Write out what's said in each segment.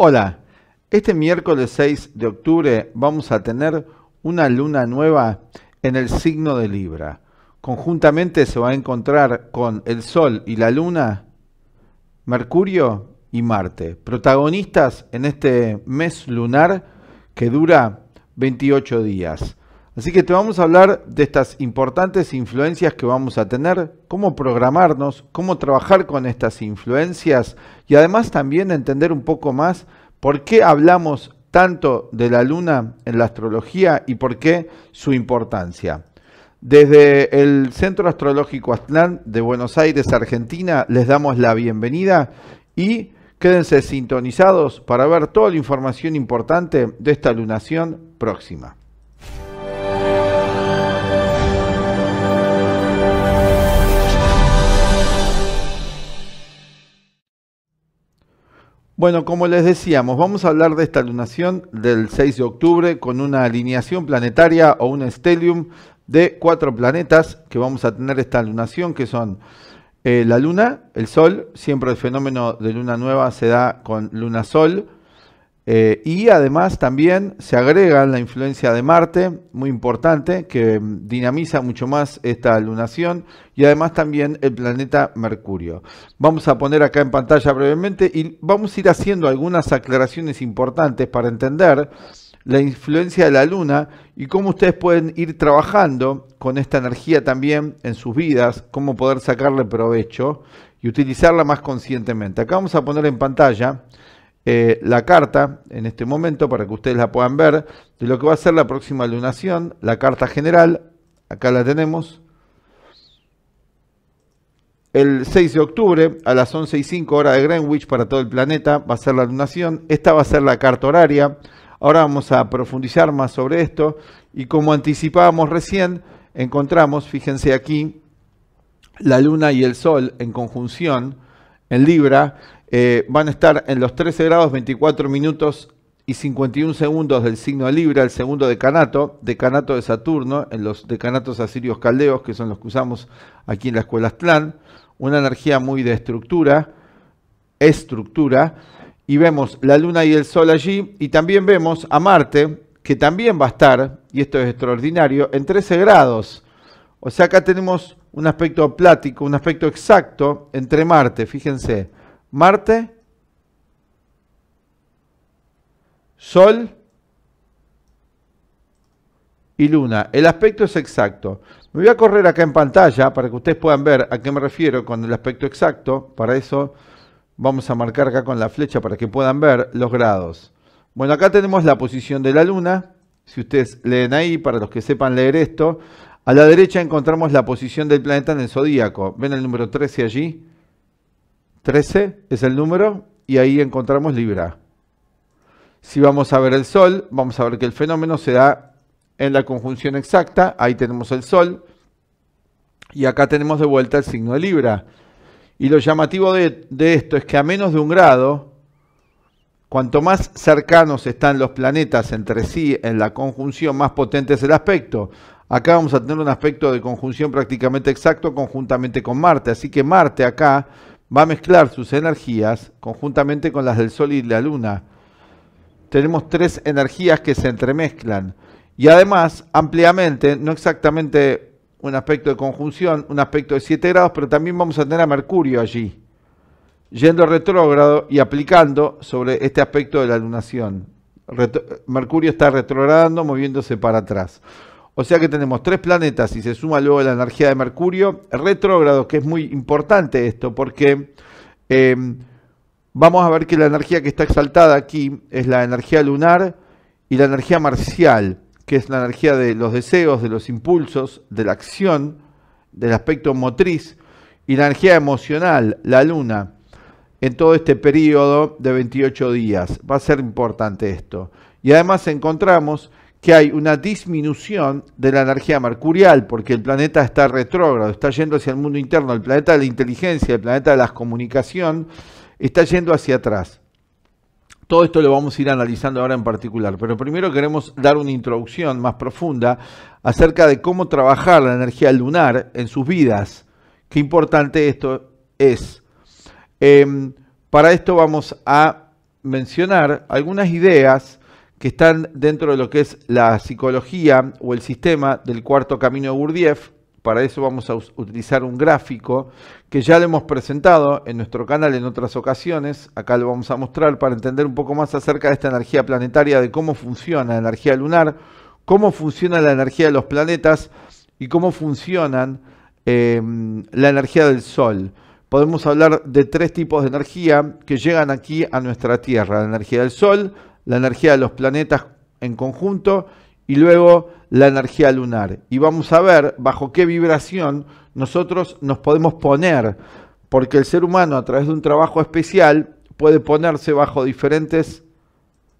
Hola, este miércoles 6 de octubre vamos a tener una luna nueva en el signo de Libra. Conjuntamente se va a encontrar con el Sol y la Luna, Mercurio y Marte, protagonistas en este mes lunar que dura 28 días. Así que te vamos a hablar de estas importantes influencias que vamos a tener, cómo programarnos, cómo trabajar con estas influencias y además también entender un poco más por qué hablamos tanto de la luna en la astrología y por qué su importancia. Desde el Centro Astrológico Aztlán de Buenos Aires, Argentina, les damos la bienvenida y quédense sintonizados para ver toda la información importante de esta lunación próxima. Bueno, como les decíamos, vamos a hablar de esta lunación del 6 de octubre con una alineación planetaria o un stellium de cuatro planetas que vamos a tener esta lunación, que son eh, la luna, el sol, siempre el fenómeno de luna nueva se da con luna-sol, eh, y además también se agrega la influencia de Marte, muy importante, que dinamiza mucho más esta lunación. y además también el planeta Mercurio. Vamos a poner acá en pantalla brevemente y vamos a ir haciendo algunas aclaraciones importantes para entender la influencia de la luna y cómo ustedes pueden ir trabajando con esta energía también en sus vidas, cómo poder sacarle provecho y utilizarla más conscientemente. Acá vamos a poner en pantalla eh, la carta en este momento para que ustedes la puedan ver de lo que va a ser la próxima lunación, la carta general, acá la tenemos, el 6 de octubre a las 11 y 5 hora de Greenwich para todo el planeta va a ser la lunación, esta va a ser la carta horaria, ahora vamos a profundizar más sobre esto y como anticipábamos recién, encontramos, fíjense aquí, la luna y el sol en conjunción en Libra eh, van a estar en los 13 grados 24 minutos y 51 segundos del signo Libra, el segundo decanato, decanato de Saturno, en los decanatos asirios caldeos, que son los que usamos aquí en la escuela Aztlán, una energía muy de estructura, estructura, y vemos la luna y el sol allí, y también vemos a Marte, que también va a estar, y esto es extraordinario, en 13 grados. O sea, acá tenemos un aspecto plático, un aspecto exacto entre Marte, fíjense. Marte, Sol y Luna. El aspecto es exacto. Me voy a correr acá en pantalla para que ustedes puedan ver a qué me refiero con el aspecto exacto. Para eso vamos a marcar acá con la flecha para que puedan ver los grados. Bueno, acá tenemos la posición de la Luna. Si ustedes leen ahí, para los que sepan leer esto, a la derecha encontramos la posición del planeta en el zodíaco. ¿Ven el número 13 allí? 13 es el número y ahí encontramos Libra. Si vamos a ver el Sol, vamos a ver que el fenómeno se da en la conjunción exacta. Ahí tenemos el Sol y acá tenemos de vuelta el signo de Libra. Y lo llamativo de, de esto es que a menos de un grado, cuanto más cercanos están los planetas entre sí en la conjunción, más potente es el aspecto. Acá vamos a tener un aspecto de conjunción prácticamente exacto conjuntamente con Marte. Así que Marte acá va a mezclar sus energías conjuntamente con las del Sol y la Luna. Tenemos tres energías que se entremezclan. Y además, ampliamente, no exactamente un aspecto de conjunción, un aspecto de 7 grados, pero también vamos a tener a Mercurio allí, yendo retrógrado y aplicando sobre este aspecto de la lunación. Mercurio está retrogradando, moviéndose para atrás. O sea que tenemos tres planetas y se suma luego la energía de Mercurio, retrógrado, que es muy importante esto, porque em, vamos a ver que la energía que está exaltada aquí es la energía lunar y la energía marcial, que es la energía de los deseos, de los impulsos, de la acción, del aspecto motriz, y la energía emocional, la luna, en todo este periodo de 28 días. Va a ser importante esto. Y además encontramos que hay una disminución de la energía mercurial, porque el planeta está retrógrado, está yendo hacia el mundo interno, el planeta de la inteligencia, el planeta de la comunicación, está yendo hacia atrás. Todo esto lo vamos a ir analizando ahora en particular, pero primero queremos dar una introducción más profunda acerca de cómo trabajar la energía lunar en sus vidas. Qué importante esto es. Em, para esto vamos a mencionar algunas ideas que están dentro de lo que es la psicología o el sistema del cuarto camino de Gurdjieff. Para eso vamos a utilizar un gráfico que ya lo hemos presentado en nuestro canal en otras ocasiones. Acá lo vamos a mostrar para entender un poco más acerca de esta energía planetaria, de cómo funciona la energía lunar, cómo funciona la energía de los planetas y cómo funcionan em, la energía del Sol podemos hablar de tres tipos de energía que llegan aquí a nuestra Tierra. La energía del Sol, la energía de los planetas en conjunto y luego la energía lunar. Y vamos a ver bajo qué vibración nosotros nos podemos poner, porque el ser humano a través de un trabajo especial puede ponerse bajo diferentes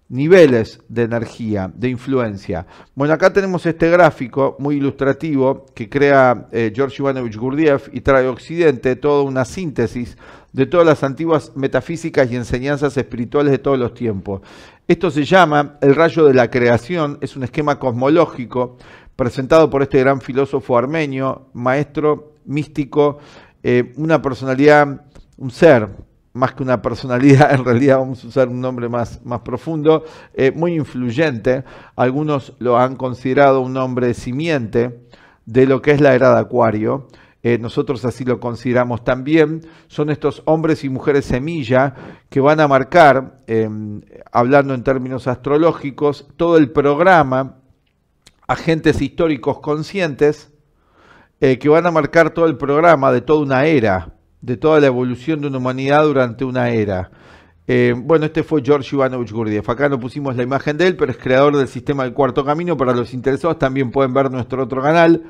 niveles de energía, de influencia. Bueno, acá tenemos este gráfico muy ilustrativo que crea eh, George Ivanovich Gurdjieff y trae Occidente toda una síntesis de todas las antiguas metafísicas y enseñanzas espirituales de todos los tiempos. Esto se llama el rayo de la creación, es un esquema cosmológico presentado por este gran filósofo armenio, maestro místico, eh, una personalidad, un ser, más que una personalidad, en realidad vamos a usar un nombre más, más profundo, eh, muy influyente. Algunos lo han considerado un nombre simiente de lo que es la era de Acuario. Eh, nosotros así lo consideramos también, son estos hombres y mujeres semilla que van a marcar, em, hablando en términos astrológicos, todo el programa, agentes históricos conscientes, eh, que van a marcar todo el programa de toda una era, de toda la evolución de una humanidad durante una era. Eh, bueno, este fue George Ivanovich Gurdjieff. Acá no pusimos la imagen de él, pero es creador del sistema del cuarto camino. Para los interesados también pueden ver nuestro otro canal,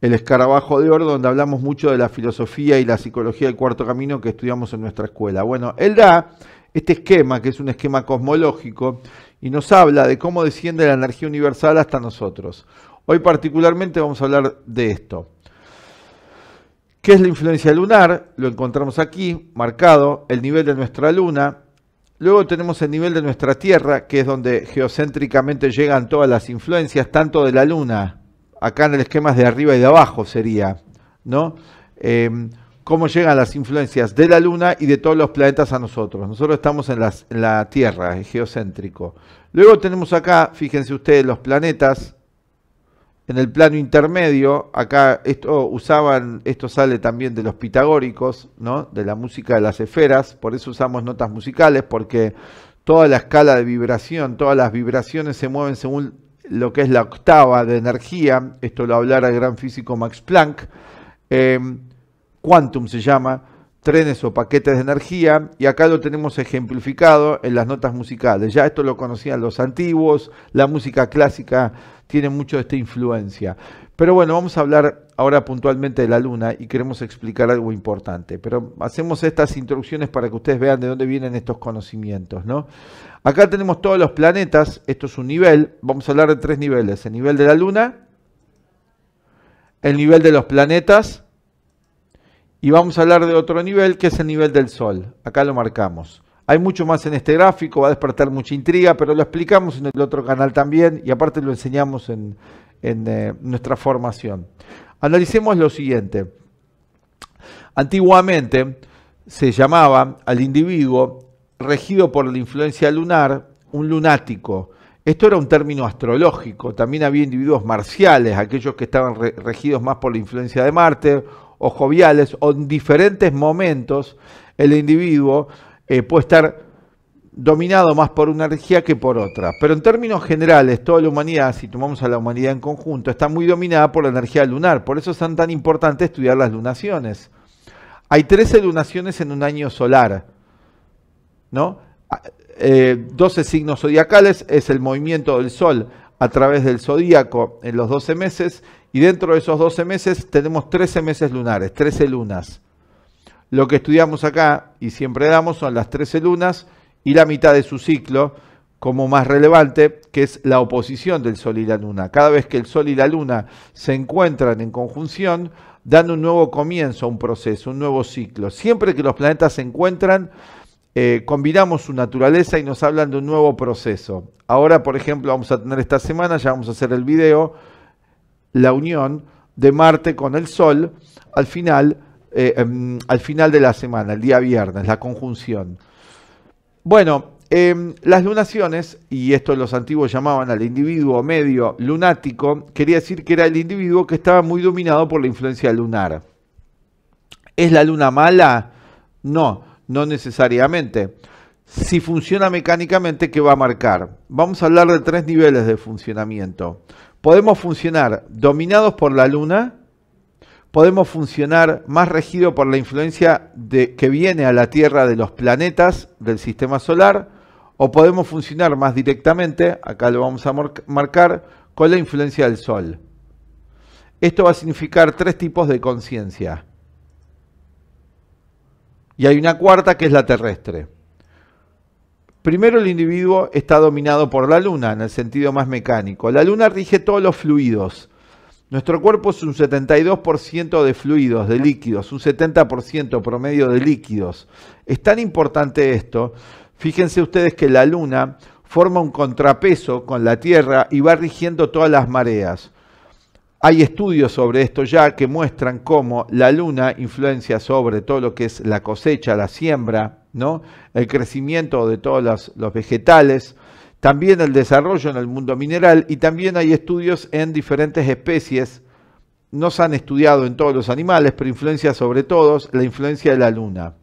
el escarabajo de oro, donde hablamos mucho de la filosofía y la psicología del cuarto camino que estudiamos en nuestra escuela. Bueno, él da este esquema, que es un esquema cosmológico, y nos habla de cómo desciende la energía universal hasta nosotros. Hoy particularmente vamos a hablar de esto. ¿Qué es la influencia lunar? Lo encontramos aquí, marcado, el nivel de nuestra luna. Luego tenemos el nivel de nuestra Tierra, que es donde geocéntricamente llegan todas las influencias, tanto de la luna acá en el esquema de arriba y de abajo sería, ¿no? Em, cómo llegan las influencias de la Luna y de todos los planetas a nosotros. Nosotros estamos en, la Tierra, geocéntrico. Luego tenemos acá, fíjense ustedes, los planetas en el plano intermedio. Acá esto usaban, esto sale también de los pitagóricos, ¿no? De la música de las esferas, por eso usamos notas musicales, porque toda la escala de vibración, todas las vibraciones se mueven según lo que es la octava de energía, esto lo hablara el gran físico Max Planck, em, quantum se llama, trenes o paquetes de energía, y acá lo tenemos ejemplificado en las notas musicales. Ya esto lo conocían los antiguos, la música clásica tiene mucho de esta influencia. Pero bueno, vamos a hablar ahora puntualmente de la luna y queremos explicar algo importante. Pero hacemos estas introducciones para que ustedes vean de dónde vienen estos conocimientos, ¿no? Acá tenemos todos los planetas, esto es un nivel, vamos a hablar de tres niveles, el nivel de la Luna, el nivel de los planetas y vamos a hablar de otro nivel que es el nivel del Sol, acá lo marcamos. Hay mucho más en este gráfico, va a despertar mucha intriga, pero lo explicamos en el otro canal también y aparte lo enseñamos en, eh, nuestra formación. Analicemos lo siguiente. Antiguamente se llamaba al individuo regido por la influencia lunar, un lunático. Esto era un término astrológico, también había individuos marciales, aquellos que estaban regidos más por la influencia de Marte o joviales, o en diferentes momentos el individuo eh, puede estar dominado más por una energía que por otra. Pero en términos generales, toda la humanidad, si tomamos a la humanidad en conjunto, está muy dominada por la energía lunar. Por eso es tan importante estudiar las lunaciones. Hay 13 lunaciones en un año solar. ¿no? 12 ah, eh, signos zodiacales es el movimiento del Sol a través del zodíaco en los 12 meses y dentro de esos 12 meses tenemos 13 meses lunares, 13 lunas. Lo que estudiamos acá y siempre damos son las 13 lunas y la mitad de su ciclo como más relevante, que es la oposición del Sol y la Luna. Cada vez que el Sol y la Luna se encuentran en conjunción, dan un nuevo comienzo a un proceso, un nuevo ciclo. Siempre que los planetas se encuentran, eh, combinamos su naturaleza y nos hablan de un nuevo proceso. Ahora, por ejemplo, vamos a tener esta semana, ya vamos a hacer el video, la unión de Marte con el Sol al final, eh, em, al final de la semana, el día viernes, la conjunción. Bueno, em, las lunaciones, y esto los antiguos llamaban al individuo medio lunático, quería decir que era el individuo que estaba muy dominado por la influencia lunar. ¿Es la luna mala? No, no necesariamente. Si funciona mecánicamente, ¿qué va a marcar? Vamos a hablar de tres niveles de funcionamiento. Podemos funcionar dominados por la luna, podemos funcionar más regido por la influencia de, que viene a la Tierra de los planetas del sistema solar, o podemos funcionar más directamente, acá lo vamos a marcar, con la influencia del Sol. Esto va a significar tres tipos de conciencia y hay una cuarta que es la terrestre. Primero el individuo está dominado por la luna en el sentido más mecánico. La luna rige todos los fluidos. Nuestro cuerpo es un 72% de fluidos, de líquidos, un 70% promedio de líquidos. Es tan importante esto, fíjense ustedes que la luna forma un contrapeso con la Tierra y va rigiendo todas las mareas. Hay estudios sobre esto ya que muestran cómo la luna influencia sobre todo lo que es la cosecha, la siembra, ¿no? el crecimiento de todos los, los vegetales, también el desarrollo en el mundo mineral y también hay estudios en diferentes especies. No se han estudiado en todos los animales, pero influencia sobre todos la influencia de la luna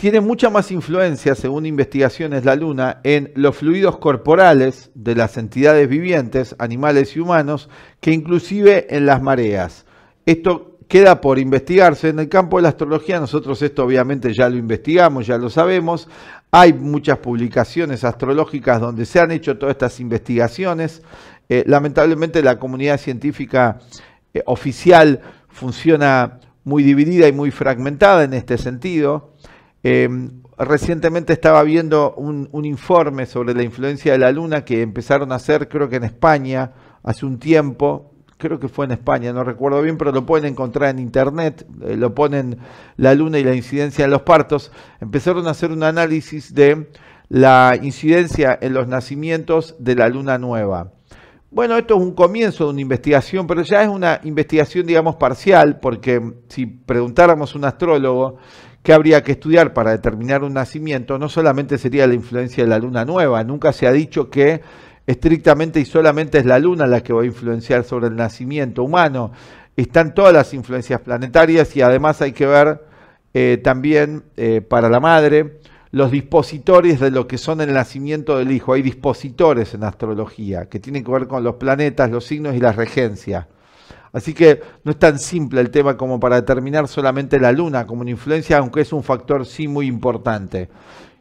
tiene mucha más influencia, según investigaciones La Luna, en los fluidos corporales de las entidades vivientes, animales y humanos, que inclusive en las mareas. Esto queda por investigarse. En el campo de la astrología nosotros esto obviamente ya lo investigamos, ya lo sabemos. Hay muchas publicaciones astrológicas donde se han hecho todas estas investigaciones. Eh, lamentablemente la comunidad científica eh, oficial funciona muy dividida y muy fragmentada en este sentido. Em, recientemente estaba viendo un, informe sobre la influencia de la luna que empezaron a hacer, creo que en España, hace un tiempo. Creo que fue en España, no recuerdo bien, pero lo pueden encontrar en internet. Eh, lo ponen la luna y la incidencia en los partos. Empezaron a hacer un análisis de la incidencia en los nacimientos de la luna nueva. Bueno, esto es un comienzo de una investigación, pero ya es una investigación, digamos, parcial, porque si preguntáramos a un astrólogo ¿Qué habría que estudiar para determinar un nacimiento no solamente sería la influencia de la luna nueva, nunca se ha dicho que estrictamente y solamente es la luna la que va a influenciar sobre el nacimiento humano, están todas las influencias planetarias y además hay que ver eh, también eh, para la madre los dispositores de lo que son el nacimiento del hijo. Hay dispositores en astrología que tienen que ver con los planetas, los signos y las regencias. Así que no es tan simple el tema como para determinar solamente la luna como una influencia, aunque es un factor sí muy importante.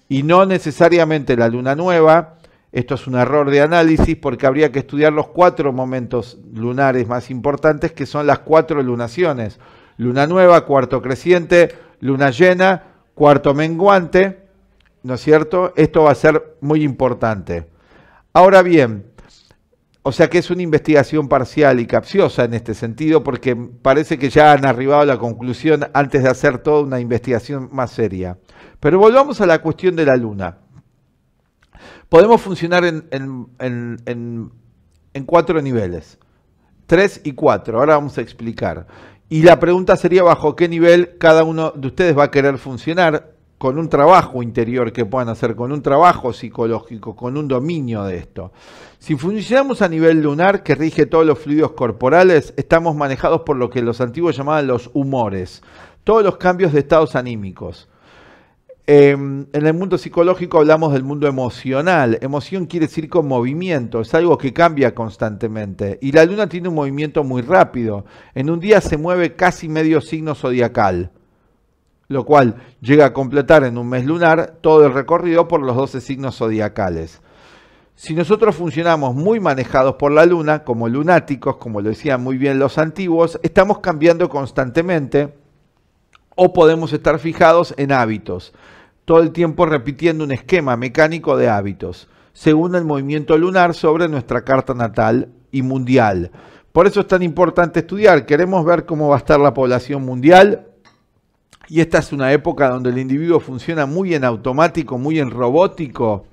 Y no necesariamente la luna nueva, esto es un error de análisis porque habría que estudiar los cuatro momentos lunares más importantes que son las cuatro lunaciones. Luna nueva, cuarto creciente, luna llena, cuarto menguante, ¿no es cierto? Esto va a ser muy importante. Ahora bien, o sea que es una investigación parcial y capciosa en este sentido, porque parece que ya han arribado a la conclusión antes de hacer toda una investigación más seria. Pero volvamos a la cuestión de la Luna. Podemos funcionar en, en cuatro niveles, tres y cuatro, ahora vamos a explicar. Y la pregunta sería bajo qué nivel cada uno de ustedes va a querer funcionar con un trabajo interior que puedan hacer, con un trabajo psicológico, con un dominio de esto. Si funcionamos a nivel lunar, que rige todos los fluidos corporales, estamos manejados por lo que los antiguos llamaban los humores, todos los cambios de estados anímicos. Em, en el mundo psicológico hablamos del mundo emocional. Emoción quiere decir con movimiento, es algo que cambia constantemente. Y la luna tiene un movimiento muy rápido. En un día se mueve casi medio signo zodiacal lo cual llega a completar en un mes lunar todo el recorrido por los 12 signos zodiacales. Si nosotros funcionamos muy manejados por la luna, como lunáticos, como lo decían muy bien los antiguos, estamos cambiando constantemente o podemos estar fijados en hábitos, todo el tiempo repitiendo un esquema mecánico de hábitos, según el movimiento lunar sobre nuestra carta natal y mundial. Por eso es tan importante estudiar, queremos ver cómo va a estar la población mundial, y esta es una época donde el individuo funciona muy en automático, muy en robótico,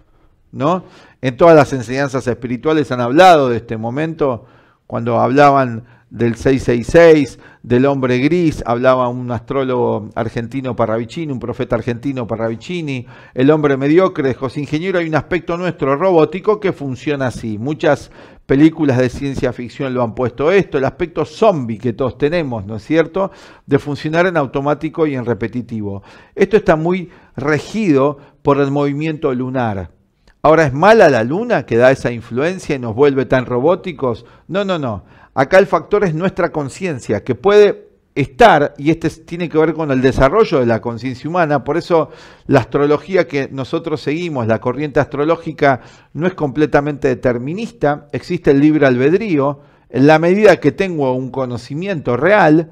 ¿no? En todas las enseñanzas espirituales han hablado de este momento, cuando hablaban del 666, del hombre gris, hablaba un astrólogo argentino Parravicini, un profeta argentino Parravicini, el hombre mediocre José Ingeniero, hay un aspecto nuestro robótico que funciona así. Muchas películas de ciencia ficción lo han puesto esto, el aspecto zombie que todos tenemos, ¿no es cierto?, de funcionar en automático y en repetitivo. Esto está muy regido por el movimiento lunar. Ahora, ¿es mala la luna que da esa influencia y nos vuelve tan robóticos? No, no, no. Acá el factor es nuestra conciencia, que puede estar, y este tiene que ver con el desarrollo de la conciencia humana, por eso la astrología que nosotros seguimos, la corriente astrológica, no es completamente determinista, existe el libre albedrío, en la medida que tengo un conocimiento real,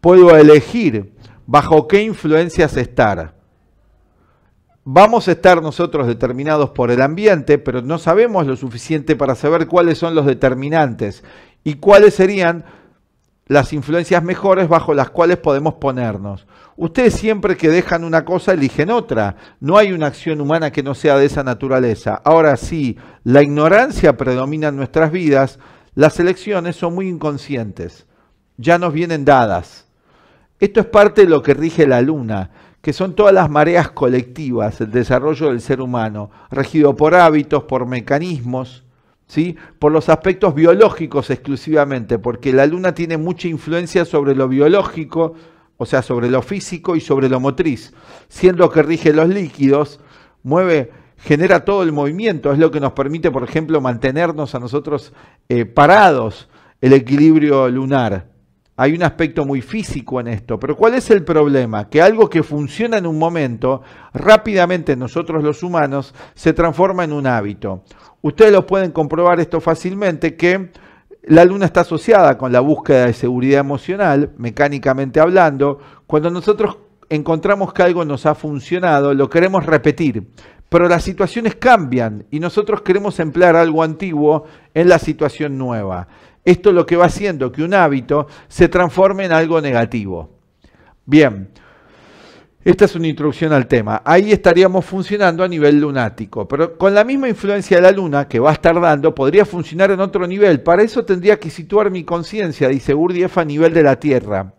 puedo elegir bajo qué influencias estar. Vamos a estar nosotros determinados por el ambiente, pero no sabemos lo suficiente para saber cuáles son los determinantes y cuáles serían las influencias mejores bajo las cuales podemos ponernos. Ustedes siempre que dejan una cosa eligen otra. No hay una acción humana que no sea de esa naturaleza. Ahora sí, la ignorancia predomina en nuestras vidas, las elecciones son muy inconscientes. Ya nos vienen dadas. Esto es parte de lo que rige la luna, que son todas las mareas colectivas, el desarrollo del ser humano, regido por hábitos, por mecanismos, por los aspectos biológicos exclusivamente, porque la luna tiene mucha influencia sobre lo biológico, o sea, sobre lo físico y sobre lo motriz, siendo que rige los líquidos, mueve genera todo el movimiento, es lo que nos permite, por ejemplo, mantenernos a nosotros eh, parados, el equilibrio lunar hay un aspecto muy físico en esto, pero ¿cuál es el problema? Que algo que funciona en un momento, rápidamente nosotros los humanos, se transforma en un hábito. Ustedes lo pueden comprobar esto fácilmente, que la luna está asociada con la búsqueda de seguridad emocional, mecánicamente hablando. Cuando nosotros encontramos que algo nos ha funcionado, lo queremos repetir, pero las situaciones cambian y nosotros queremos emplear algo antiguo en la situación nueva. Esto es lo que va haciendo que un hábito se transforme en algo negativo. Bien, esta es una introducción al tema. Ahí estaríamos funcionando a nivel lunático, pero con la misma influencia de la luna que va a estar dando, podría funcionar en otro nivel. Para eso tendría que situar mi conciencia, dice Gurdjieff, a nivel de la Tierra.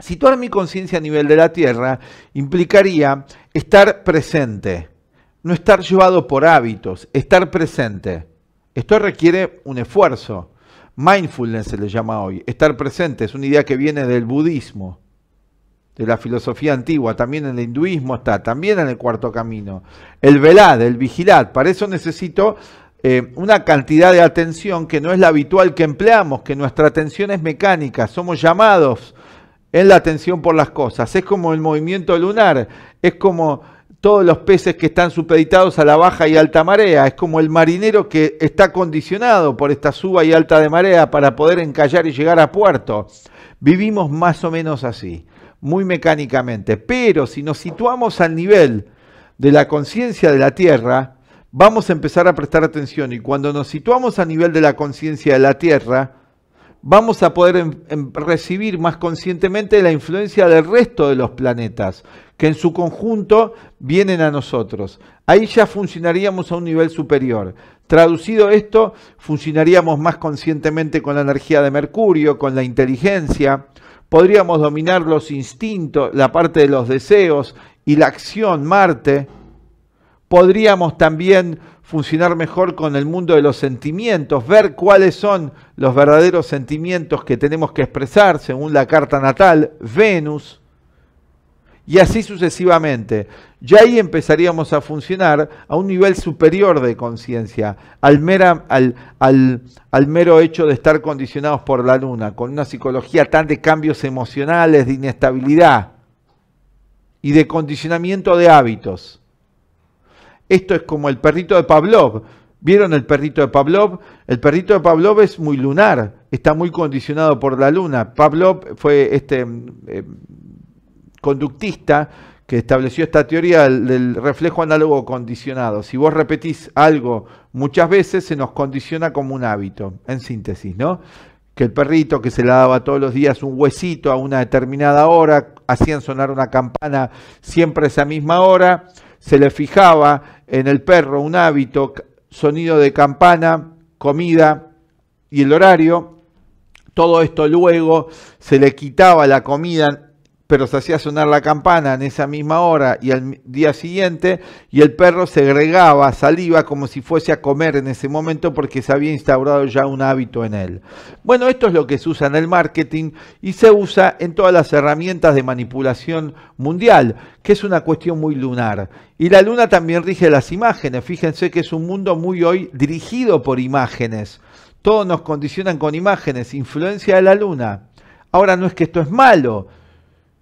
Situar mi conciencia a nivel de la Tierra implicaría estar presente no estar llevado por hábitos, estar presente. Esto requiere un esfuerzo. Mindfulness se le llama hoy. Estar presente es una idea que viene del budismo, de la filosofía antigua, también en el hinduismo está, también en el cuarto camino. El velar, el vigilar, Para eso necesito eh, una cantidad de atención que no es la habitual que empleamos, que nuestra atención es mecánica, somos llamados en la atención por las cosas. Es como el movimiento lunar, es como todos los peces que están supeditados a la baja y alta marea. Es como el marinero que está condicionado por esta suba y alta de marea para poder encallar y llegar a puerto. Vivimos más o menos así, muy mecánicamente. Pero si nos situamos al nivel de la conciencia de la Tierra, vamos a empezar a prestar atención. Y cuando nos situamos al nivel de la conciencia de la Tierra, vamos a poder recibir más conscientemente la influencia del resto de los planetas, que en su conjunto vienen a nosotros. Ahí ya funcionaríamos a un nivel superior. Traducido esto, funcionaríamos más conscientemente con la energía de Mercurio, con la inteligencia, podríamos dominar los instintos, la parte de los deseos y la acción Marte. Podríamos también funcionar mejor con el mundo de los sentimientos, ver cuáles son los verdaderos sentimientos que tenemos que expresar según la carta natal, Venus, y así sucesivamente. Ya ahí empezaríamos a funcionar a un nivel superior de conciencia, al, al, mero hecho de estar condicionados por la luna, con una psicología tan de cambios emocionales, de inestabilidad y de condicionamiento de hábitos. Esto es como el perrito de Pavlov. ¿Vieron el perrito de Pavlov? El perrito de Pavlov es muy lunar, está muy condicionado por la luna. Pavlov fue este em, em, conductista que estableció esta teoría del, reflejo análogo condicionado. Si vos repetís algo muchas veces, se nos condiciona como un hábito, en síntesis, ¿no? Que el perrito que se le daba todos los días un huesito a una determinada hora, hacían sonar una campana siempre a esa misma hora, se le fijaba en el perro un hábito, sonido de campana, comida y el horario. Todo esto luego se le quitaba la comida pero se hacía sonar la campana en esa misma hora y al día siguiente, y el perro segregaba saliva como si fuese a comer en ese momento porque se había instaurado ya un hábito en él. Bueno, esto es lo que se usa en el marketing y se usa en todas las herramientas de manipulación mundial, que es una cuestión muy lunar. Y la luna también rige las imágenes. Fíjense que es un mundo muy hoy dirigido por imágenes. Todos nos condicionan con imágenes, influencia de la luna. Ahora no es que esto es malo,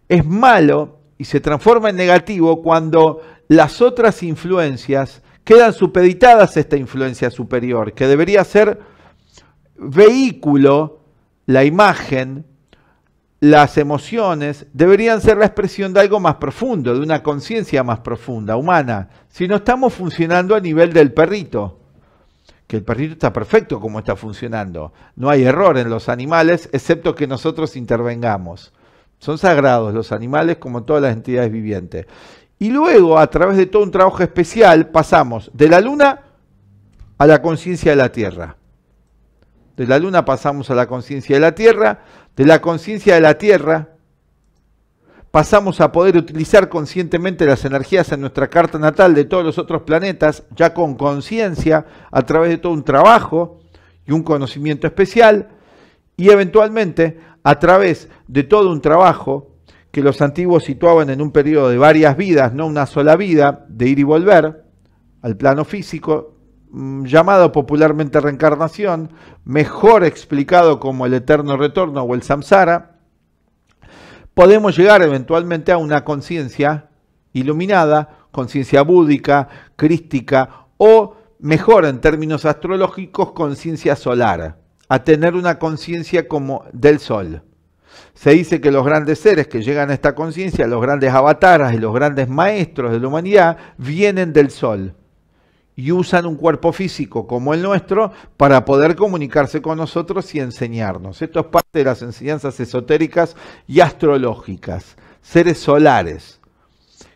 es malo y se transforma en negativo cuando las otras influencias quedan supeditadas a esta influencia superior, que debería ser vehículo, la imagen, las emociones, deberían ser la expresión de algo más profundo, de una conciencia más profunda, humana. Si no estamos funcionando a nivel del perrito, que el perrito está perfecto como está funcionando, no hay error en los animales, excepto que nosotros intervengamos. Son sagrados los animales como todas las entidades vivientes. Y luego, a través de todo un trabajo especial, pasamos de la luna a la conciencia de la Tierra. De la luna pasamos a la conciencia de la Tierra, de la conciencia de la Tierra pasamos a poder utilizar conscientemente las energías en nuestra carta natal de todos los otros planetas, ya con conciencia, a través de todo un trabajo y un conocimiento especial, y eventualmente a través de todo un trabajo que los antiguos situaban en un periodo de varias vidas, no una sola vida, de ir y volver al plano físico, mm, llamado popularmente reencarnación, mejor explicado como el eterno retorno o el samsara, podemos llegar eventualmente a una conciencia iluminada, conciencia búdica, crística o, mejor en términos astrológicos, conciencia solar a tener una conciencia como del sol. Se dice que los grandes seres que llegan a esta conciencia, los grandes avataras y los grandes maestros de la humanidad, vienen del sol y usan un cuerpo físico como el nuestro para poder comunicarse con nosotros y enseñarnos. Esto es parte de las enseñanzas esotéricas y astrológicas, seres solares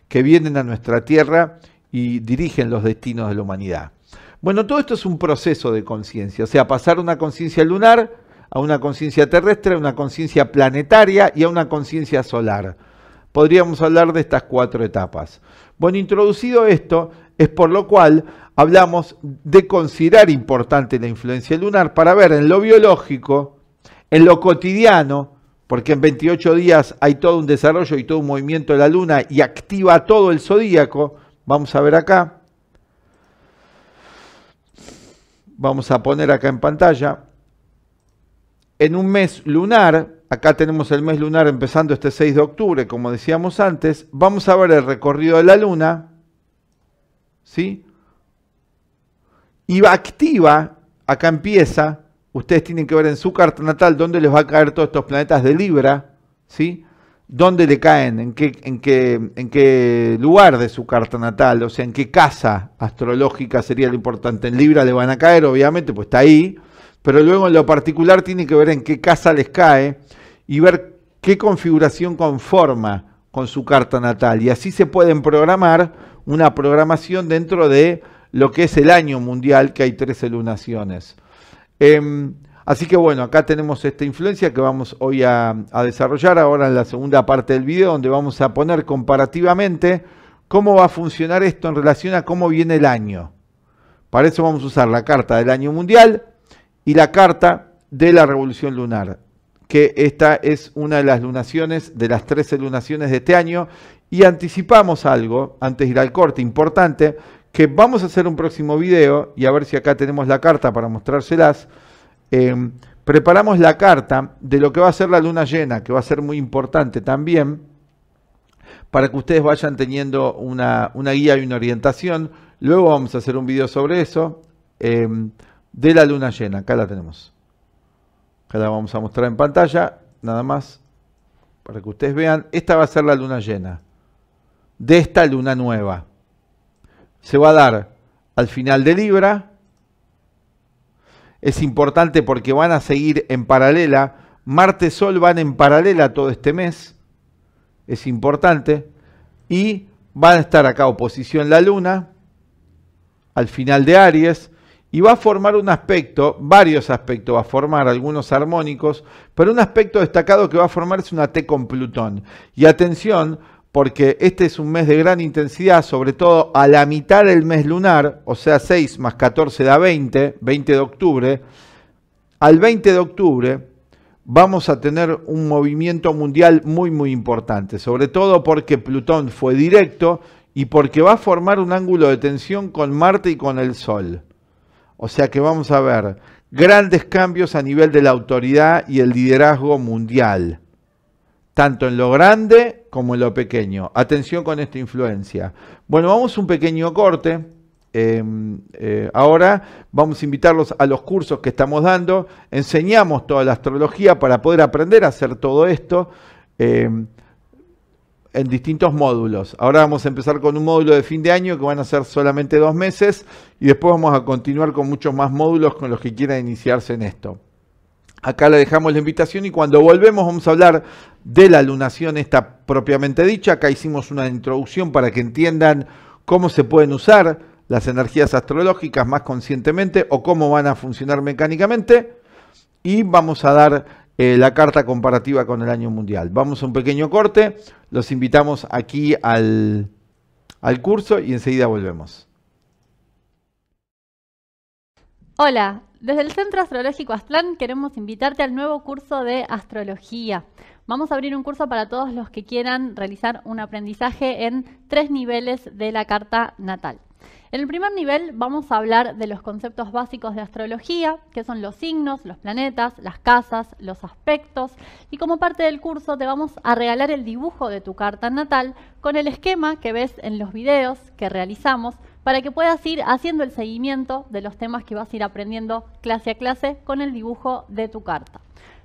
que vienen a nuestra Tierra y dirigen los destinos de la humanidad. Bueno, todo esto es un proceso de conciencia, o sea, pasar una conciencia lunar a una conciencia terrestre, a una conciencia planetaria y a una conciencia solar. Podríamos hablar de estas cuatro etapas. Bueno, introducido esto, es por lo cual hablamos de considerar importante la influencia lunar para ver en lo biológico, en lo cotidiano, porque en 28 días hay todo un desarrollo y todo un movimiento de la luna y activa todo el zodíaco, vamos a ver acá, vamos a poner acá en pantalla, en un mes lunar, acá tenemos el mes lunar empezando este 6 de octubre, como decíamos antes, vamos a ver el recorrido de la luna, ¿sí? Y va activa, acá empieza, ustedes tienen que ver en su carta natal dónde les va a caer todos estos planetas de Libra, ¿sí? dónde le caen, en qué, en, qué, en qué lugar de su carta natal, o sea, en qué casa astrológica sería lo importante. En Libra le van a caer, obviamente, pues está ahí, pero luego en lo particular tiene que ver en qué casa les cae y ver qué configuración conforma con su carta natal. Y así se pueden programar una programación dentro de lo que es el año mundial, que hay tres lunaciones. Em, Así que bueno, acá tenemos esta influencia que vamos hoy a, desarrollar ahora en la segunda parte del video, donde vamos a poner comparativamente cómo va a funcionar esto en relación a cómo viene el año. Para eso vamos a usar la carta del año mundial y la carta de la revolución lunar, que esta es una de las lunaciones, de las 13 lunaciones de este año, y anticipamos algo, antes de ir al corte, importante, que vamos a hacer un próximo video, y a ver si acá tenemos la carta para mostrárselas, Em, preparamos la carta de lo que va a ser la luna llena, que va a ser muy importante también, para que ustedes vayan teniendo una, guía y una orientación. Luego vamos a hacer un video sobre eso, em, de la luna llena. Acá la tenemos. Acá la vamos a mostrar en pantalla, nada más, para que ustedes vean. Esta va a ser la luna llena, de esta luna nueva. Se va a dar al final de Libra, es importante porque van a seguir en paralela. Marte Sol van en paralela todo este mes, es importante. Y van a estar acá oposición la Luna al final de Aries y va a formar un aspecto, varios aspectos va a formar, algunos armónicos, pero un aspecto destacado que va a formar es una T con Plutón. Y atención, porque este es un mes de gran intensidad, sobre todo a la mitad del mes lunar, o sea 6 más 14 da 20, 20 de octubre. Al 20 de octubre vamos a tener un movimiento mundial muy muy importante, sobre todo porque Plutón fue directo y porque va a formar un ángulo de tensión con Marte y con el Sol. O sea que vamos a ver grandes cambios a nivel de la autoridad y el liderazgo mundial tanto en lo grande como en lo pequeño. Atención con esta influencia. Bueno, vamos a un pequeño corte. Em, eh, ahora vamos a invitarlos a los cursos que estamos dando. Enseñamos toda la astrología para poder aprender a hacer todo esto em, en distintos módulos. Ahora vamos a empezar con un módulo de fin de año que van a ser solamente dos meses y después vamos a continuar con muchos más módulos con los que quieran iniciarse en esto. Acá le dejamos la invitación y cuando volvemos vamos a hablar de la lunación esta propiamente dicha. Acá hicimos una introducción para que entiendan cómo se pueden usar las energías astrológicas más conscientemente o cómo van a funcionar mecánicamente. Y vamos a dar eh, la carta comparativa con el año mundial. Vamos a un pequeño corte, los invitamos aquí al, al curso y enseguida volvemos. Hola. Desde el Centro Astrológico Aztlán queremos invitarte al nuevo curso de astrología. Vamos a abrir un curso para todos los que quieran realizar un aprendizaje en tres niveles de la carta natal. En el primer nivel vamos a hablar de los conceptos básicos de astrología, que son los signos, los planetas, las casas, los aspectos, y como parte del curso te vamos a regalar el dibujo de tu carta natal con el esquema que ves en los videos que realizamos para que puedas ir haciendo el seguimiento de los temas que vas a ir aprendiendo clase a clase con el dibujo de tu carta.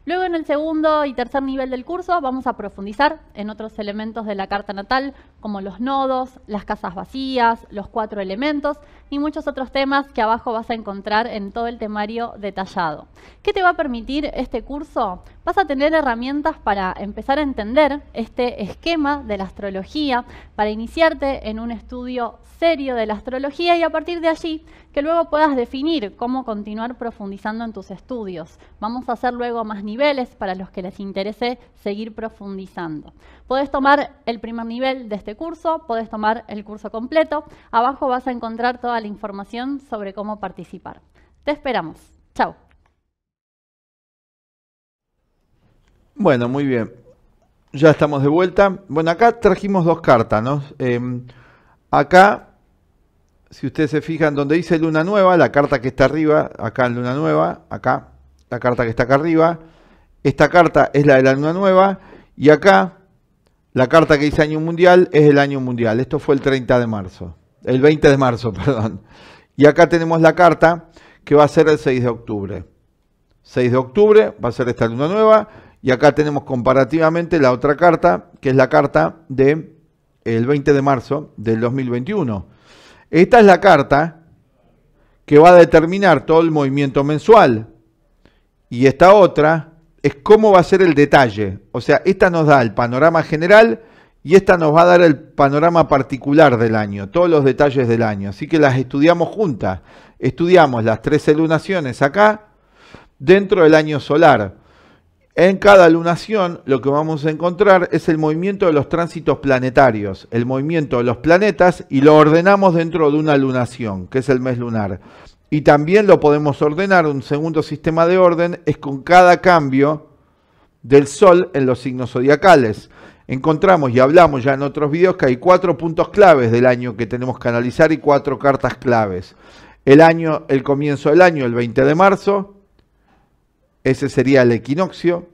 Luego en el segundo y tercer nivel del curso vamos a profundizar en otros elementos de la carta natal, como los nodos, las casas vacías, los cuatro elementos y muchos otros temas que abajo vas a encontrar en todo el temario detallado. ¿Qué te va a permitir este curso? Vas a tener herramientas para empezar a entender este esquema de la astrología, para iniciarte en un estudio serio de la astrología y a partir de allí que luego puedas definir cómo continuar profundizando en tus estudios. Vamos a hacer luego más niveles para los que les interese seguir profundizando. Podés tomar el primer nivel de este este curso, podés tomar el curso completo. Abajo vas a encontrar toda la información sobre cómo participar. Te esperamos. Chao. Bueno, muy bien. Ya estamos de vuelta. Bueno, acá trajimos dos cartas, ¿no? Em, acá, si ustedes se fijan, donde dice Luna Nueva, la carta que está arriba, acá en Luna Nueva, acá, la carta que está acá arriba, esta carta es la de la Luna Nueva, y acá la carta que dice año mundial es el año mundial. Esto fue el 30 de marzo. El 20 de marzo, perdón. Y acá tenemos la carta que va a ser el 6 de octubre. 6 de octubre va a ser esta luna nueva. Y acá tenemos comparativamente la otra carta, que es la carta de el 20 de marzo del 2021. Esta es la carta que va a determinar todo el movimiento mensual. Y esta otra es cómo va a ser el detalle. O sea, esta nos da el panorama general y esta nos va a dar el panorama particular del año, todos los detalles del año. Así que las estudiamos juntas. Estudiamos las 13 lunaciones acá dentro del año solar. En cada lunación lo que vamos a encontrar es el movimiento de los tránsitos planetarios, el movimiento de los planetas y lo ordenamos dentro de una lunación, que es el mes lunar. Y también lo podemos ordenar, un segundo sistema de orden es con cada cambio del Sol en los signos zodiacales. Encontramos y hablamos ya en otros videos que hay cuatro puntos claves del año que tenemos que analizar y cuatro cartas claves. El año, el comienzo del año, el 20 de marzo, ese sería el equinoccio.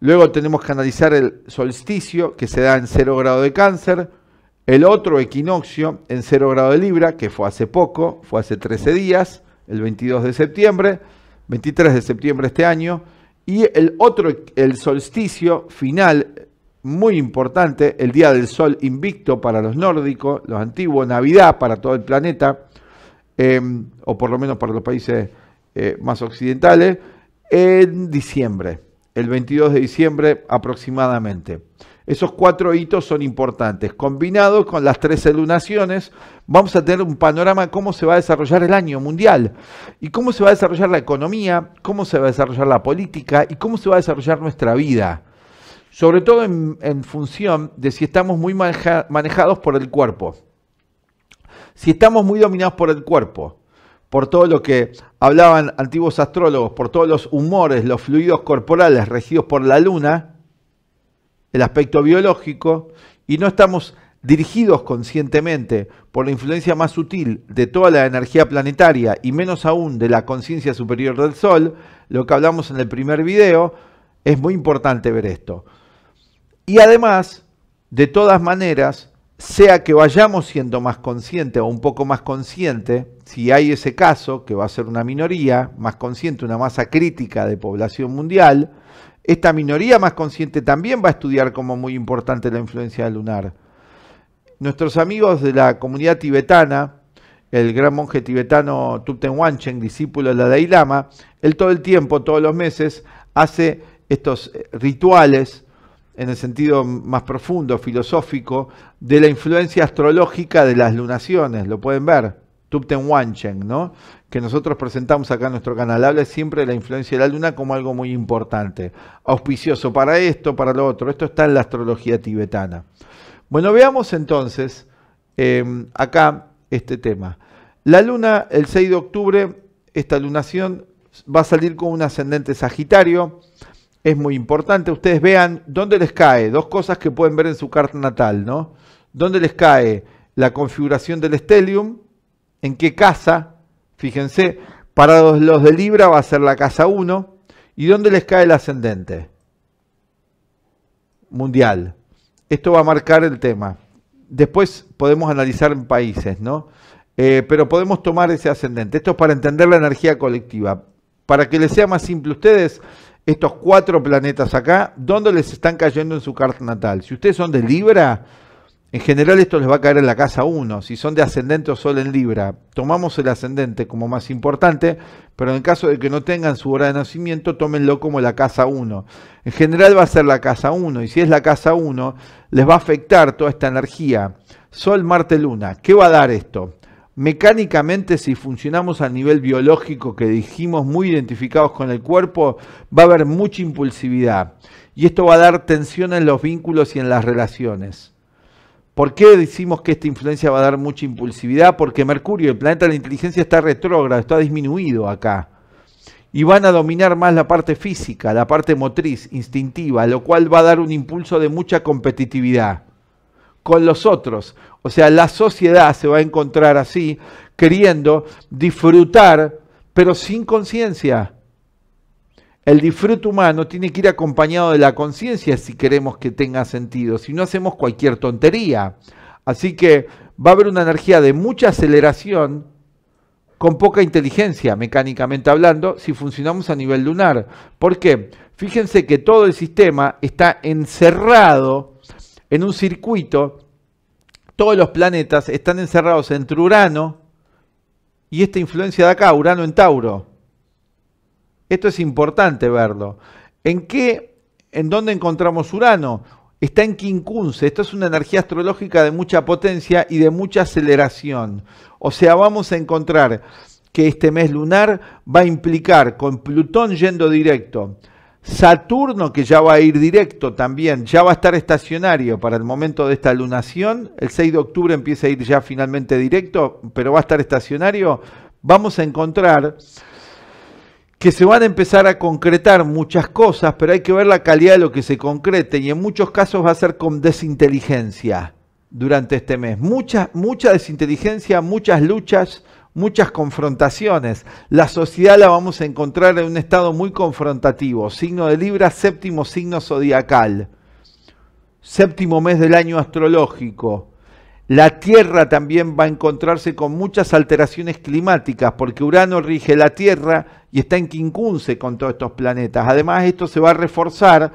Luego tenemos que analizar el solsticio que se da en cero grado de cáncer, el otro equinoccio en cero grado de Libra, que fue hace poco, fue hace 13 días, el 22 de septiembre, 23 de septiembre este año, y el otro, el solsticio final, muy importante, el Día del Sol Invicto para los nórdicos, los antiguos, Navidad para todo el planeta, em, o por lo menos para los países eh, más occidentales, en diciembre, el 22 de diciembre aproximadamente. Esos cuatro hitos son importantes. Combinados con las tres lunaciones, vamos a tener un panorama de cómo se va a desarrollar el año mundial y cómo se va a desarrollar la economía, cómo se va a desarrollar la política y cómo se va a desarrollar nuestra vida. Sobre todo en, función de si estamos muy manejados por el cuerpo. Si estamos muy dominados por el cuerpo, por todo lo que hablaban antiguos astrólogos, por todos los humores, los fluidos corporales regidos por la luna, el aspecto biológico y no estamos dirigidos conscientemente por la influencia más sutil de toda la energía planetaria y menos aún de la conciencia superior del Sol, lo que hablamos en el primer video, es muy importante ver esto. Y además, de todas maneras, sea que vayamos siendo más consciente o un poco más consciente, si hay ese caso, que va a ser una minoría, más consciente, una masa crítica de población mundial, esta minoría más consciente también va a estudiar como muy importante la influencia lunar. Nuestros amigos de la comunidad tibetana, el gran monje tibetano Tupten Wangchen, discípulo de la Dalai Lama, él todo el tiempo, todos los meses, hace estos eh, rituales en el sentido más profundo, filosófico, de la influencia astrológica de las lunaciones, lo pueden ver, Tupten Wangchen, ¿no? que nosotros presentamos acá en nuestro canal habla siempre de la influencia de la luna como algo muy importante, auspicioso para esto, para lo otro. Esto está en la astrología tibetana. Bueno, veamos entonces em, acá este tema. La luna, el 6 de octubre, esta lunación va a salir con un ascendente Sagitario. Es muy importante. Ustedes vean dónde les cae. Dos cosas que pueden ver en su carta natal, ¿no? Dónde les cae la configuración del stellium en qué casa Fíjense, para los de Libra va a ser la casa 1. ¿Y dónde les cae el ascendente? Mundial. Esto va a marcar el tema. Después podemos analizar en países, ¿no? Eh, pero podemos tomar ese ascendente. Esto es para entender la energía colectiva. Para que les sea más simple a ustedes, estos cuatro planetas acá, ¿dónde les están cayendo en su carta natal? Si ustedes son de Libra, en general esto les va a caer en la casa 1, si son de ascendente o sol en Libra. Tomamos el ascendente como más importante, pero en el caso de que no tengan su hora de nacimiento, tómenlo como la casa 1. En general va a ser la casa 1, y si es la casa 1, les va a afectar toda esta energía. Sol, Marte, Luna. ¿Qué va a dar esto? Mecánicamente, si funcionamos a nivel biológico que dijimos, muy identificados con el cuerpo, va a haber mucha impulsividad. Y esto va a dar tensión en los vínculos y en las relaciones ¿Por qué decimos que esta influencia va a dar mucha impulsividad? Porque Mercurio, el planeta de la inteligencia, está retrógrado, está disminuido acá. Y van a dominar más la parte física, la parte motriz, instintiva, lo cual va a dar un impulso de mucha competitividad con los otros. O sea, la sociedad se va a encontrar así, queriendo disfrutar, pero sin conciencia. El disfrute humano tiene que ir acompañado de la conciencia si queremos que tenga sentido, si no hacemos cualquier tontería. Así que va a haber una energía de mucha aceleración con poca inteligencia, mecánicamente hablando, si funcionamos a nivel lunar. ¿Por qué? Fíjense que todo el sistema está encerrado en un circuito. Todos los planetas están encerrados entre Urano y esta influencia de acá, Urano en Tauro. Esto es importante verlo. ¿En qué, en dónde encontramos Urano? Está en Quincunce. Esto es una energía astrológica de mucha potencia y de mucha aceleración. O sea, vamos a encontrar que este mes lunar va a implicar con Plutón yendo directo, Saturno, que ya va a ir directo también, ya va a estar estacionario para el momento de esta lunación. El 6 de octubre empieza a ir ya finalmente directo, pero va a estar estacionario. Vamos a encontrar que se van a empezar a concretar muchas cosas, pero hay que ver la calidad de lo que se concrete y en muchos casos va a ser con desinteligencia durante este mes. Mucha, mucha desinteligencia, muchas luchas, muchas confrontaciones. La sociedad la vamos a encontrar en un estado muy confrontativo. Signo de Libra, séptimo signo zodiacal, séptimo mes del año astrológico. La Tierra también va a encontrarse con muchas alteraciones climáticas, porque Urano rige la Tierra y está en quincunce con todos estos planetas. Además, esto se va a reforzar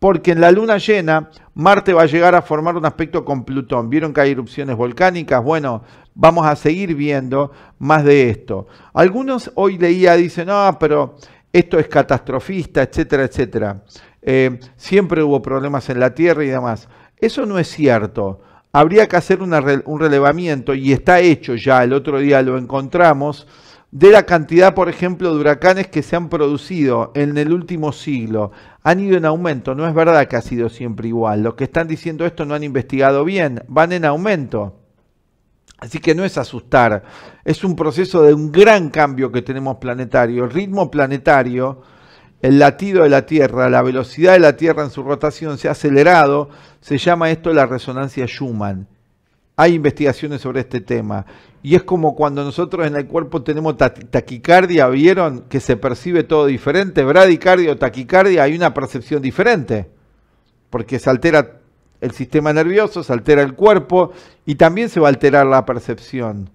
porque en la luna llena Marte va a llegar a formar un aspecto con Plutón. ¿Vieron que hay erupciones volcánicas? Bueno, vamos a seguir viendo más de esto. Algunos hoy leía, dicen, no, ah, pero esto es catastrofista, etcétera, etcétera. Eh, siempre hubo problemas en la Tierra y demás. Eso no es cierto habría que hacer un relevamiento, y está hecho ya, el otro día lo encontramos, de la cantidad, por ejemplo, de huracanes que se han producido en el último siglo. Han ido en aumento, no es verdad que ha sido siempre igual. Los que están diciendo esto no han investigado bien, van en aumento. Así que no es asustar, es un proceso de un gran cambio que tenemos planetario, el ritmo planetario el latido de la Tierra, la velocidad de la Tierra en su rotación se ha acelerado, se llama esto la resonancia Schumann. Hay investigaciones sobre este tema. Y es como cuando nosotros en el cuerpo tenemos taquicardia, ¿vieron que se percibe todo diferente? Bradicardia o taquicardia, hay una percepción diferente, porque se altera el sistema nervioso, se altera el cuerpo y también se va a alterar la percepción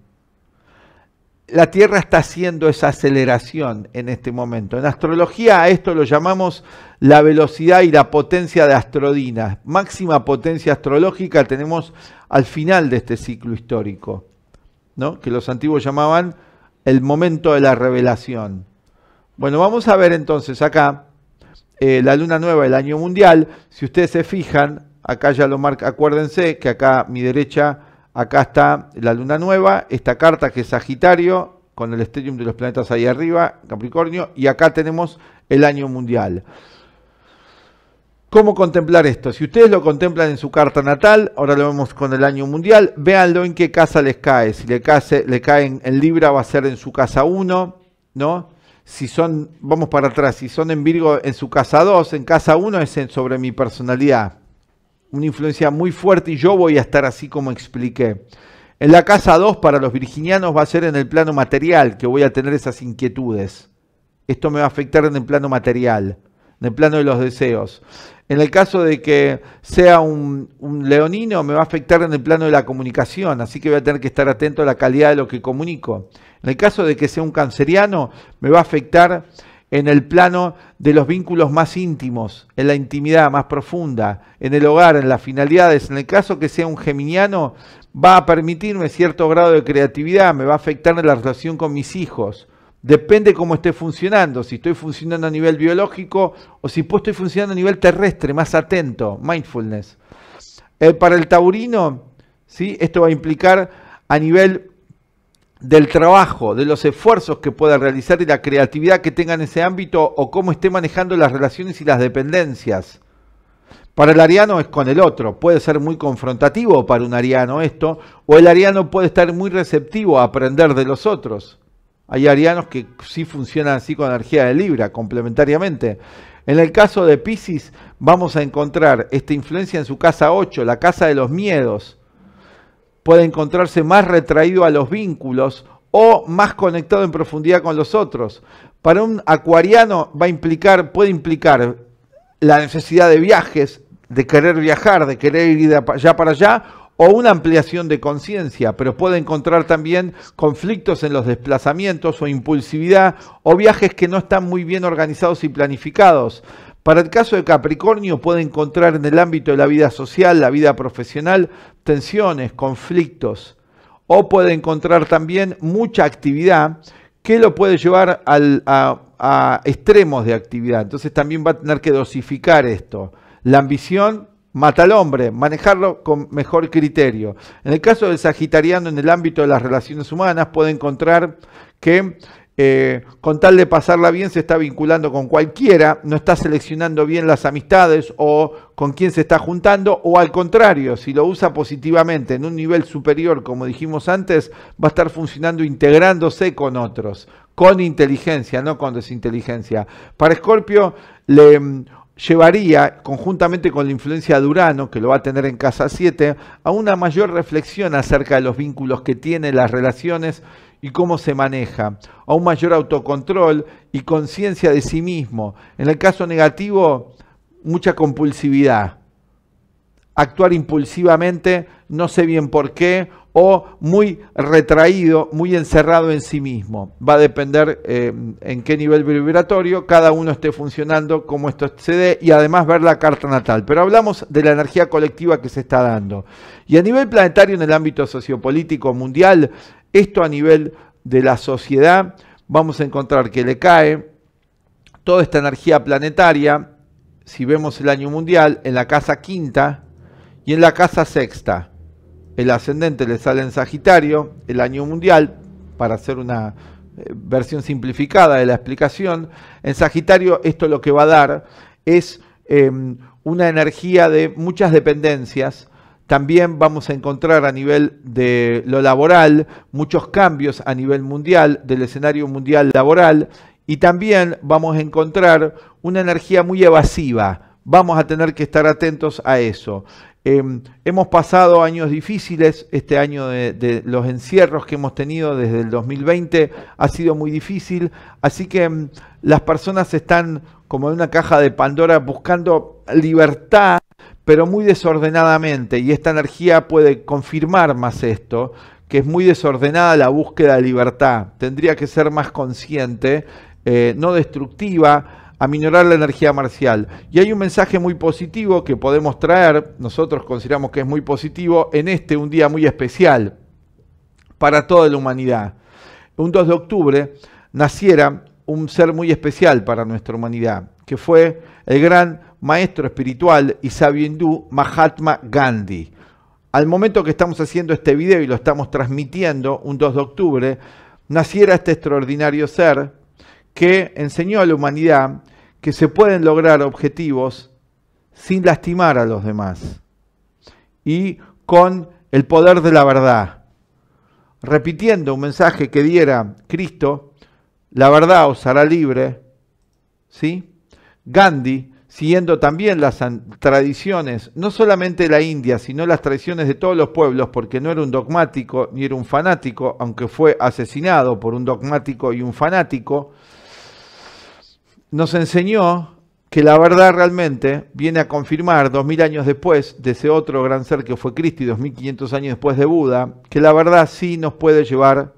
la Tierra está haciendo esa aceleración en este momento. En astrología a esto lo llamamos la velocidad y la potencia de Astrodina. Máxima potencia astrológica tenemos al final de este ciclo histórico, ¿no? que los antiguos llamaban el momento de la revelación. Bueno, vamos a ver entonces acá eh, la luna nueva, el año mundial. Si ustedes se fijan, acá ya lo marca, acuérdense que acá a mi derecha Acá está la luna nueva, esta carta que es Sagitario, con el estelium de los planetas ahí arriba, Capricornio, y acá tenemos el año mundial. ¿Cómo contemplar esto? Si ustedes lo contemplan en su carta natal, ahora lo vemos con el año mundial, véanlo en qué casa les cae. Si le, cae le caen en Libra va a ser en su casa 1, ¿no? Si son, vamos para atrás, si son en Virgo en su casa 2, en casa 1 es sobre mi personalidad una influencia muy fuerte y yo voy a estar así como expliqué. En la casa 2 para los virginianos va a ser en el plano material que voy a tener esas inquietudes. Esto me va a afectar en el plano material, en el plano de los deseos. En el caso de que sea un, leonino, me va a afectar en el plano de la comunicación, así que voy a tener que estar atento a la calidad de lo que comunico. En el caso de que sea un canceriano, me va a afectar en el plano de los vínculos más íntimos, en la intimidad más profunda, en el hogar, en las finalidades. En el caso que sea un geminiano, va a permitirme cierto grado de creatividad, me va a afectar en la relación con mis hijos. Depende cómo esté funcionando, si estoy funcionando a nivel biológico o si pues estoy funcionando a nivel terrestre, más atento, mindfulness. Eh, para el taurino, esto va a implicar a nivel del trabajo, de los esfuerzos que pueda realizar y la creatividad que tenga en ese ámbito o cómo esté manejando las relaciones y las dependencias. Para el ariano es con el otro, puede ser muy confrontativo para un ariano esto, o el ariano puede estar muy receptivo a aprender de los otros. Hay arianos que sí funcionan así con energía de Libra, complementariamente. En el caso de Pisces vamos a encontrar esta influencia en su casa 8, la casa de los miedos, puede encontrarse más retraído a los vínculos o más conectado en profundidad con los otros. Para un acuariano va a implicar, puede implicar la necesidad de viajes, de querer viajar, de querer ir de allá para allá, o una ampliación de conciencia, pero puede encontrar también conflictos en los desplazamientos o impulsividad o viajes que no están muy bien organizados y planificados. Para el caso de Capricornio puede encontrar en el ámbito de la vida social, la vida profesional, tensiones, conflictos, o puede encontrar también mucha actividad que lo puede llevar a, a extremos de actividad. Entonces también va a tener que dosificar esto. La ambición mata al hombre, manejarlo con mejor criterio. En el caso del sagitariano en el ámbito de las relaciones humanas puede encontrar que eh, con tal de pasarla bien se está vinculando con cualquiera, no está seleccionando bien las amistades o con quién se está juntando, o al contrario, si lo usa positivamente en un nivel superior, como dijimos antes, va a estar funcionando integrándose con otros, con inteligencia, no con desinteligencia. Para Scorpio le mm, llevaría, conjuntamente con la influencia de Urano, que lo va a tener en casa 7, a una mayor reflexión acerca de los vínculos que tiene, las relaciones y cómo se maneja, a un mayor autocontrol y conciencia de sí mismo. En el caso negativo, mucha compulsividad, actuar impulsivamente, no sé bien por qué, o muy retraído, muy encerrado en sí mismo. Va a depender eh, en qué nivel vibratorio cada uno esté funcionando, cómo esto se dé, y además ver la carta natal. Pero hablamos de la energía colectiva que se está dando. Y a nivel planetario, en el ámbito sociopolítico mundial, esto a nivel de la sociedad, vamos a encontrar que le cae toda esta energía planetaria, si vemos el año mundial, en la casa quinta y en la casa sexta. El ascendente le sale en Sagitario, el año mundial, para hacer una eh, versión simplificada de la explicación, en Sagitario esto lo que va a dar es em, una energía de muchas dependencias, también vamos a encontrar a nivel de lo laboral muchos cambios a nivel mundial, del escenario mundial laboral, y también vamos a encontrar una energía muy evasiva. Vamos a tener que estar atentos a eso. Em, hemos pasado años difíciles, este año de, los encierros que hemos tenido desde el 2020 ha sido muy difícil, así que em, las personas están como en una caja de Pandora buscando libertad pero muy desordenadamente, y esta energía puede confirmar más esto, que es muy desordenada la búsqueda de libertad. Tendría que ser más consciente, eh, no destructiva, aminorar la energía marcial. Y hay un mensaje muy positivo que podemos traer, nosotros consideramos que es muy positivo, en este un día muy especial para toda la humanidad. Un 2 de octubre naciera un ser muy especial para nuestra humanidad, que fue el gran maestro espiritual y sabio hindú Mahatma Gandhi. Al momento que estamos haciendo este video y lo estamos transmitiendo, un 2 de octubre, naciera este extraordinario ser que enseñó a la humanidad que se pueden lograr objetivos sin lastimar a los demás y con el poder de la verdad. Repitiendo un mensaje que diera Cristo, la verdad os hará libre, ¿sí? Gandhi siguiendo también las tradiciones, no solamente la India, sino las tradiciones de todos los pueblos, porque no era un dogmático ni era un fanático, aunque fue asesinado por un dogmático y un fanático, nos enseñó que la verdad realmente viene a confirmar dos mil años después de ese otro gran ser que fue Cristo y dos mil quinientos años después de Buda, que la verdad sí nos puede llevar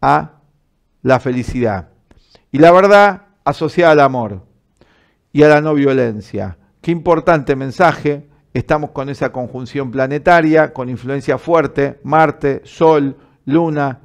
a la felicidad. Y la verdad asociada al amor y a la no violencia. Qué importante mensaje. Estamos con esa conjunción planetaria, con influencia fuerte, Marte, Sol, Luna,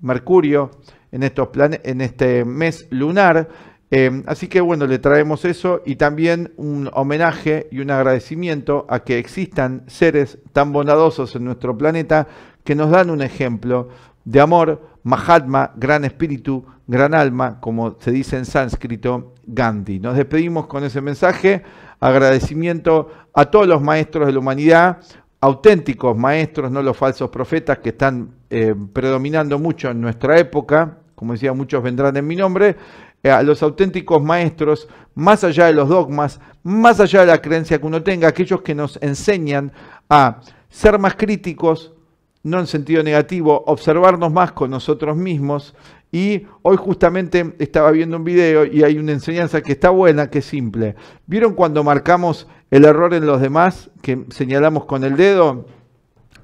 Mercurio, en, estos en este mes lunar. Eh, así que bueno, le traemos eso y también un homenaje y un agradecimiento a que existan seres tan bondadosos en nuestro planeta que nos dan un ejemplo de amor, Mahatma, gran espíritu, gran alma, como se dice en sánscrito, Gandhi. Nos despedimos con ese mensaje, agradecimiento a todos los maestros de la humanidad, auténticos maestros, no los falsos profetas que están eh, predominando mucho en nuestra época, como decía, muchos vendrán en mi nombre, eh, a los auténticos maestros, más allá de los dogmas, más allá de la creencia que uno tenga, aquellos que nos enseñan a ser más críticos, no en sentido negativo, observarnos más con nosotros mismos. Y hoy justamente estaba viendo un video y hay una enseñanza que está buena, que es simple. ¿Vieron cuando marcamos el error en los demás, que señalamos con el dedo?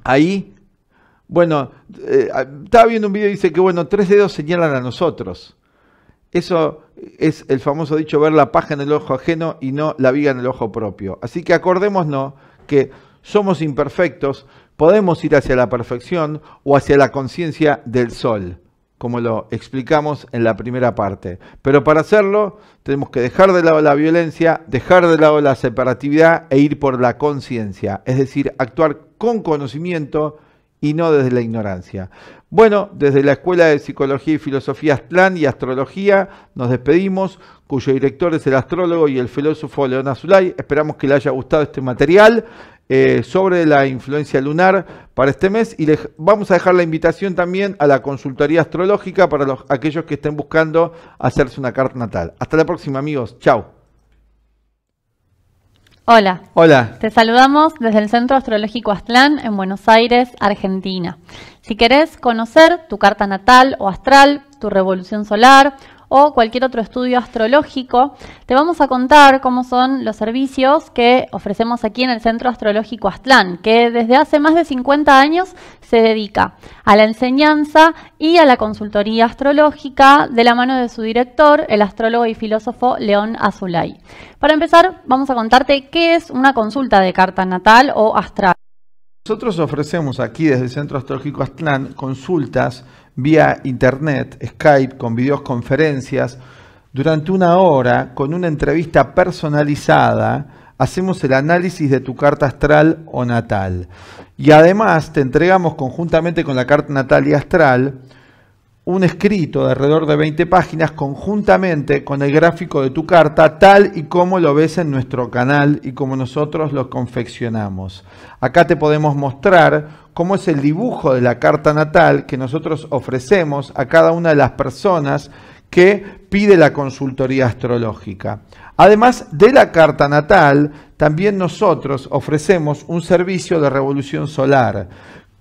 Ahí, bueno, eh, estaba viendo un video y dice que, bueno, tres dedos señalan a nosotros. Eso es el famoso dicho, ver la paja en el ojo ajeno y no la viga en el ojo propio. Así que acordémonos que somos imperfectos, podemos ir hacia la perfección o hacia la conciencia del sol, como lo explicamos en la primera parte. Pero para hacerlo tenemos que dejar de lado la violencia, dejar de lado la separatividad e ir por la conciencia, es decir, actuar con conocimiento y no desde la ignorancia. Bueno, desde la Escuela de Psicología y Filosofía Aztlán y Astrología nos despedimos, cuyo director es el astrólogo y el filósofo León Azulay. Esperamos que le haya gustado este material eh, sobre la influencia lunar para este mes y les vamos a dejar la invitación también a la consultoría astrológica para los, aquellos que estén buscando hacerse una carta natal. Hasta la próxima amigos, chao. Hola. Hola. Te saludamos desde el Centro Astrológico Aztlán en Buenos Aires, Argentina. Si querés conocer tu carta natal o astral, tu revolución solar o cualquier otro estudio astrológico, te vamos a contar cómo son los servicios que ofrecemos aquí en el Centro Astrológico Aztlán, que desde hace más de 50 años se dedica a la enseñanza y a la consultoría astrológica de la mano de su director, el astrólogo y filósofo León Azulay. Para empezar, vamos a contarte qué es una consulta de carta natal o astral. Nosotros ofrecemos aquí desde el Centro Astrológico Aztlán consultas vía internet, Skype, con videoconferencias. Durante una hora, con una entrevista personalizada, hacemos el análisis de tu carta astral o natal. Y además te entregamos conjuntamente con la carta natal y astral un escrito de alrededor de 20 páginas conjuntamente con el gráfico de tu carta, tal y como lo ves en nuestro canal y como nosotros lo confeccionamos. Acá te podemos mostrar cómo es el dibujo de la carta natal que nosotros ofrecemos a cada una de las personas que pide la consultoría astrológica. Además de la carta natal, también nosotros ofrecemos un servicio de revolución solar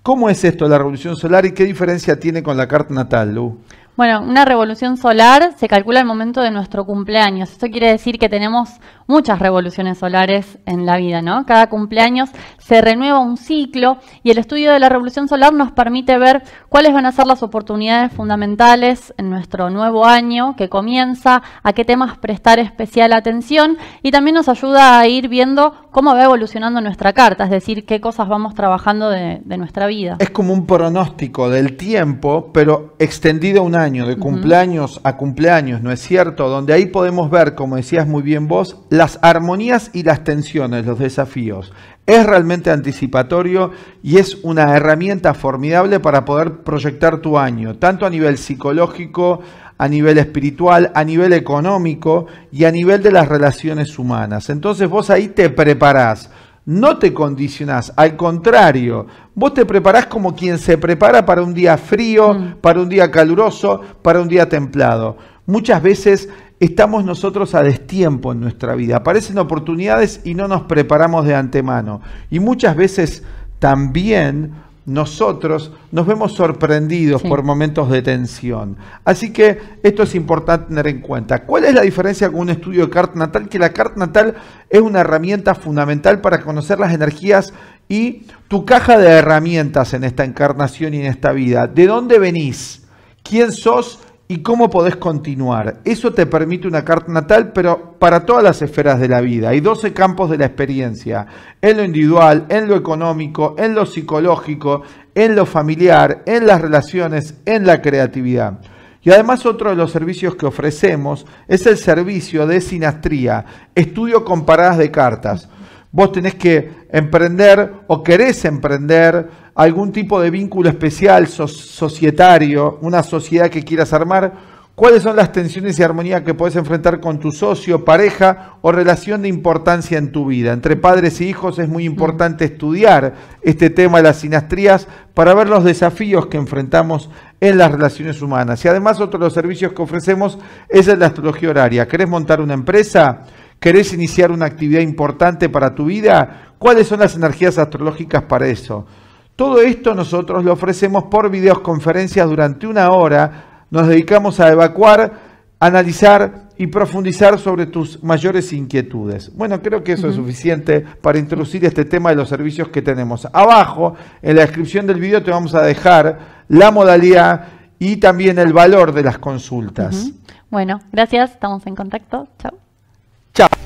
¿Cómo es esto la revolución solar y qué diferencia tiene con la carta natal, Lu? Bueno, una revolución solar se calcula el momento de nuestro cumpleaños. Esto quiere decir que tenemos muchas revoluciones solares en la vida, ¿no? Cada cumpleaños se renueva un ciclo y el estudio de la revolución solar nos permite ver cuáles van a ser las oportunidades fundamentales en nuestro nuevo año que comienza, a qué temas prestar especial atención y también nos ayuda a ir viendo cómo va evolucionando nuestra carta, es decir, qué cosas vamos trabajando de, nuestra vida. Es como un pronóstico del tiempo, pero extendido a un año, de cumpleaños a cumpleaños, ¿no es cierto? Donde ahí podemos ver, como decías muy bien vos, las armonías y las tensiones, los desafíos. Es realmente anticipatorio y es una herramienta formidable para poder proyectar tu año, tanto a nivel psicológico, a nivel espiritual, a nivel económico y a nivel de las relaciones humanas. Entonces vos ahí te preparás, no te condicionás, al contrario, vos te preparás como quien se prepara para un día frío, mm. para un día caluroso, para un día templado. Muchas veces estamos nosotros a destiempo en nuestra vida, aparecen oportunidades y no nos preparamos de antemano. Y muchas veces también nosotros nos vemos sorprendidos por momentos de tensión. Así que esto es importante tener en cuenta. ¿Cuál es la diferencia con un estudio de carta natal? Que la carta natal es una herramienta fundamental para conocer las energías y tu caja de herramientas en esta encarnación y en esta vida. ¿De dónde venís? ¿Quién sos? y cómo podés continuar. Eso te permite una carta natal, pero para todas las esferas de la vida. Hay 12 campos de la experiencia, en lo individual, en lo económico, en lo psicológico, en lo familiar, en las relaciones, en la creatividad. Y además otro de los servicios que ofrecemos es el servicio de sinastría, estudio paradas de cartas vos tenés que emprender o querés emprender algún tipo de vínculo especial societario, una sociedad que quieras armar, cuáles son las tensiones y armonías que podés enfrentar con tu socio, pareja o relación de importancia en tu vida. Entre padres y hijos es muy mm. importante estudiar este tema de las sinastrías para ver los desafíos que enfrentamos en las relaciones humanas. Y además otro de los servicios que ofrecemos es la astrología horaria. ¿Querés montar una empresa? ¿Querés iniciar una actividad importante para tu vida? ¿Cuáles son las energías astrológicas para eso? Todo esto nosotros lo ofrecemos por videoconferencias durante una hora. Nos dedicamos a evacuar, analizar y profundizar sobre tus mayores inquietudes. Bueno, creo que eso es suficiente para introducir este tema de los servicios que tenemos. Abajo, en la descripción del video, te vamos a dejar la modalidad y también el valor de las consultas. Bueno, gracias, estamos en contacto. Chao. Chao.